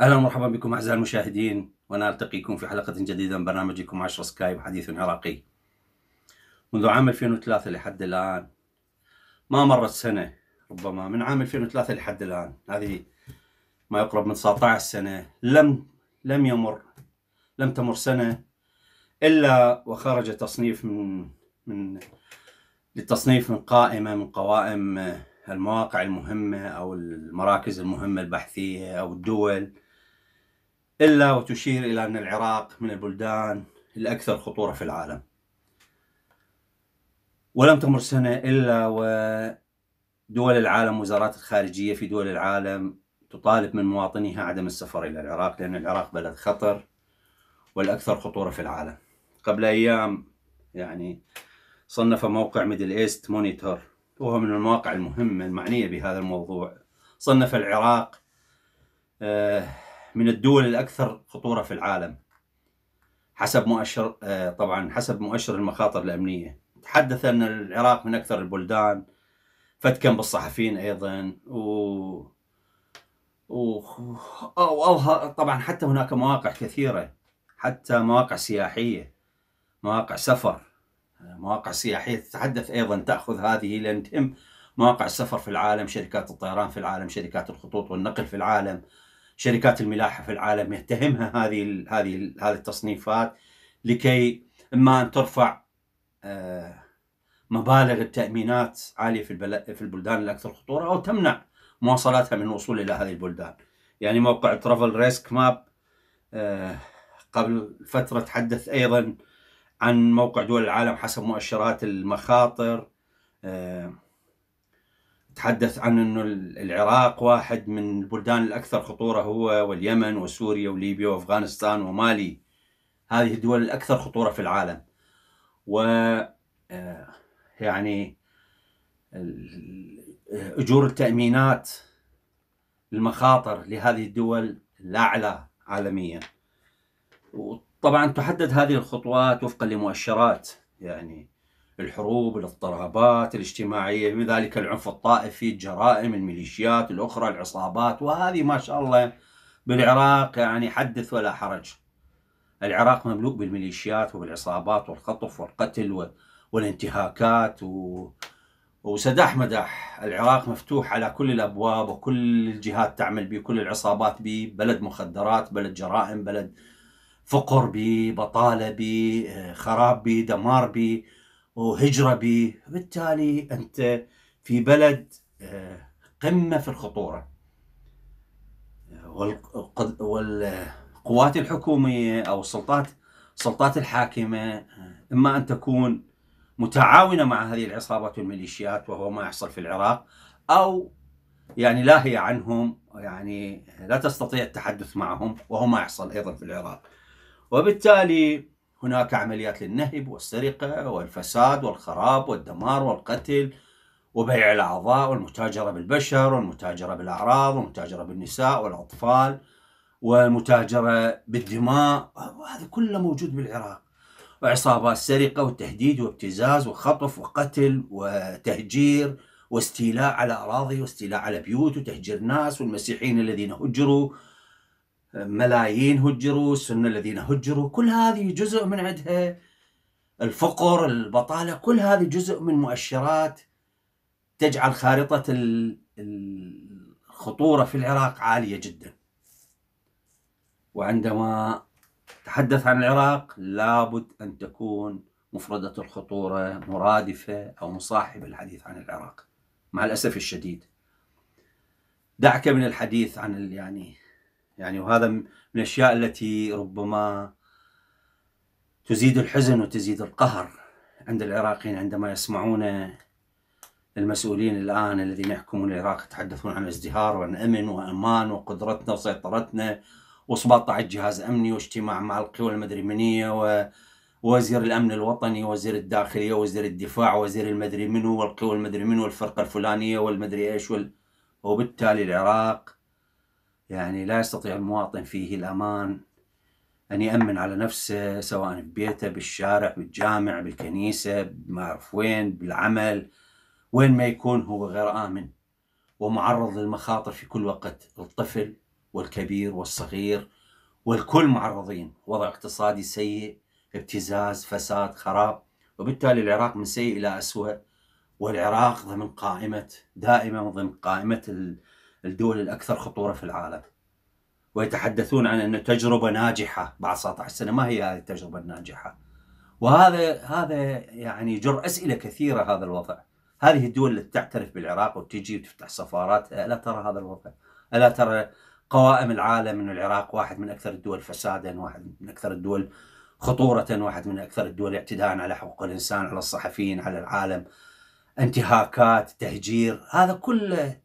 اهلا ومرحبا بكم اعزائي المشاهدين ونلتقيكم في حلقه جديده من برنامجكم 10 سكايب حديث عراقي. منذ عام 2003 لحد الان ما مرت سنه ربما من عام 2003 لحد الان هذه ما يقرب من 19 سنه لم لم يمر لم تمر سنه الا وخرج تصنيف من من للتصنيف من قائمه من قوائم المواقع المهمة أو المراكز المهمة البحثية أو الدول إلا وتشير إلى أن العراق من البلدان الأكثر خطورة في العالم ولم تمر سنة إلا ودول العالم وزارات الخارجية في دول العالم تطالب من مواطنيها عدم السفر إلى العراق لأن العراق بلد خطر والأكثر خطورة في العالم قبل أيام يعني صنف موقع ميدل ايست مونيتور وهو من المواقع المهمة المعنية بهذا الموضوع صنف العراق آه من الدول الأكثر خطورة في العالم حسب مؤشر آه، طبعا حسب مؤشر المخاطر الأمنية تحدث أن العراق من أكثر البلدان فتكا بالصحفيين أيضا و و طبعا حتى هناك مواقع كثيرة حتى مواقع سياحية مواقع سفر مواقع سياحية تتحدث أيضا تأخذ هذه لأن تهم مواقع السفر في العالم شركات الطيران في العالم شركات الخطوط والنقل في العالم شركات الملاحه في العالم يتهمها هذه هذه هذه التصنيفات لكي اما ان ترفع آه، مبالغ التامينات عاليه في في البلدان الاكثر خطوره او تمنع مواصلاتها من الوصول الى هذه البلدان. يعني موقع ترافل ريسك ماب قبل فتره تحدث ايضا عن موقع دول العالم حسب مؤشرات المخاطر آه، تحدث عن انه العراق واحد من البلدان الاكثر خطوره هو واليمن وسوريا وليبيا وافغانستان ومالي هذه الدول الاكثر خطوره في العالم و آه، يعني اجور التامينات المخاطر لهذه الدول الاعلى عالميا وطبعا تحدد هذه الخطوات وفقا لمؤشرات يعني الحروب الاضطرابات الاجتماعية بذلك العنف الطائفي الجرائم الميليشيات الأخرى العصابات وهذه ما شاء الله بالعراق يعني حدث ولا حرج العراق مملوء بالميليشيات وبالعصابات والخطف والقتل والانتهاكات و... وسداح مداح العراق مفتوح على كل الأبواب وكل الجهات تعمل به كل العصابات به بلد مخدرات بلد جرائم بلد فقر به بطالة به خراب به دمار به وهجرة به بالتالي أنت في بلد آه، قمة في الخطورة والقوات الحكومية أو السلطات السلطات الحاكمة آه، إما أن تكون متعاونة مع هذه العصابات والميليشيات وهو ما يحصل في العراق أو يعني لاهية عنهم يعني لا تستطيع التحدث معهم وهو ما يحصل أيضا في العراق وبالتالي هناك عمليات للنهب والسرقة والفساد والخراب والدمار والقتل وبيع الأعضاء والمتاجرة بالبشر والمتاجرة بالأعراض والمتاجرة بالنساء والأطفال والمتاجرة بالدماء وهذا كله موجود بالعراق وعصابات سرقة والتهديد وابتزاز وخطف وقتل وتهجير واستيلاء على أراضي واستيلاء على بيوت وتهجير ناس والمسيحيين الذين هجروا ملايين هجروا السنة الذين هجروا كل هذه جزء من عندها الفقر البطالة كل هذه جزء من مؤشرات تجعل خارطة الخطورة في العراق عالية جدا وعندما تحدث عن العراق لابد أن تكون مفردة الخطورة مرادفة أو مصاحبة الحديث عن العراق مع الأسف الشديد دعك من الحديث عن يعني يعني وهذا من الأشياء التي ربما تزيد الحزن وتزيد القهر عند العراقيين عندما يسمعون المسؤولين الآن الذين يحكمون العراق يتحدثون عن ازدهار وعن أمن وأمان وقدرتنا وسيطرتنا و17 جهاز أمني واجتماع مع القوى المدري ووزير الأمن الوطني وزير الداخلية وزير الدفاع وزير المدري منو والقوى المدري منو والفرقة الفلانية والمدري إيش وال... وبالتالي العراق يعني لا يستطيع المواطن فيه الأمان أن يأمن على نفسه سواء في بيته بالشارع بالجامع بالكنيسة ما أعرف وين بالعمل وين ما يكون هو غير آمن ومعرض للمخاطر في كل وقت الطفل والكبير والصغير والكل معرضين وضع اقتصادي سيء ابتزاز فساد خراب وبالتالي العراق من سيء إلى أسوأ والعراق ضمن قائمة دائما ضمن قائمة الدول الأكثر خطورة في العالم ويتحدثون عن أن تجربة ناجحة بعد 19 سنة ما هي هذه التجربة الناجحة وهذا هذا يعني جر أسئلة كثيرة هذا الوضع هذه الدول اللي تعترف بالعراق وتجي وتفتح سفارات ألا ترى هذا الوضع ألا ترى قوائم العالم أن العراق واحد من أكثر الدول فسادا واحد من أكثر الدول خطورة واحد من أكثر الدول اعتداء على حقوق الإنسان على الصحفيين على العالم انتهاكات تهجير هذا كله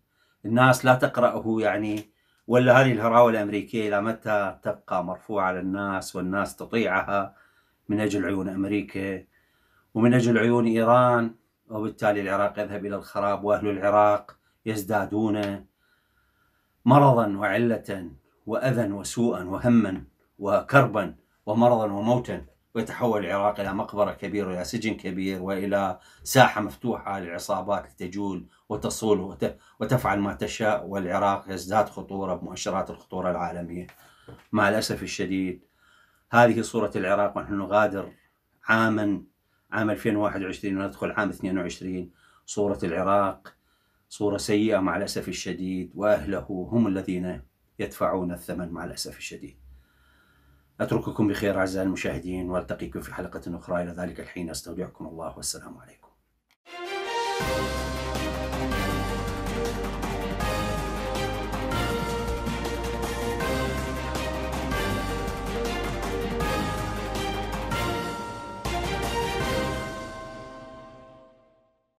الناس لا تقرأه يعني ولا هذه الهراوة الأمريكية إلى متى تبقى مرفوعة للناس والناس تطيعها من أجل عيون أمريكا ومن أجل عيون إيران وبالتالي العراق يذهب إلى الخراب وأهل العراق يزدادون مرضا وعلة وأذى وسوءا وهما وكربا ومرضا وموتا ويتحول العراق إلى مقبرة كبيرة وإلى سجن كبير وإلى ساحة مفتوحة للعصابات لتجول وتصول وتفعل ما تشاء والعراق يزداد خطورة بمؤشرات الخطورة العالمية مع الأسف الشديد هذه صورة العراق ونحن نغادر عاما عام 2021 وندخل عام 22 صورة العراق صورة سيئة مع الأسف الشديد وأهله هم الذين يدفعون الثمن مع الأسف الشديد أترككم بخير أعزائي المشاهدين وألتقيكم في حلقة أخرى إلى ذلك الحين أستودعكم الله والسلام عليكم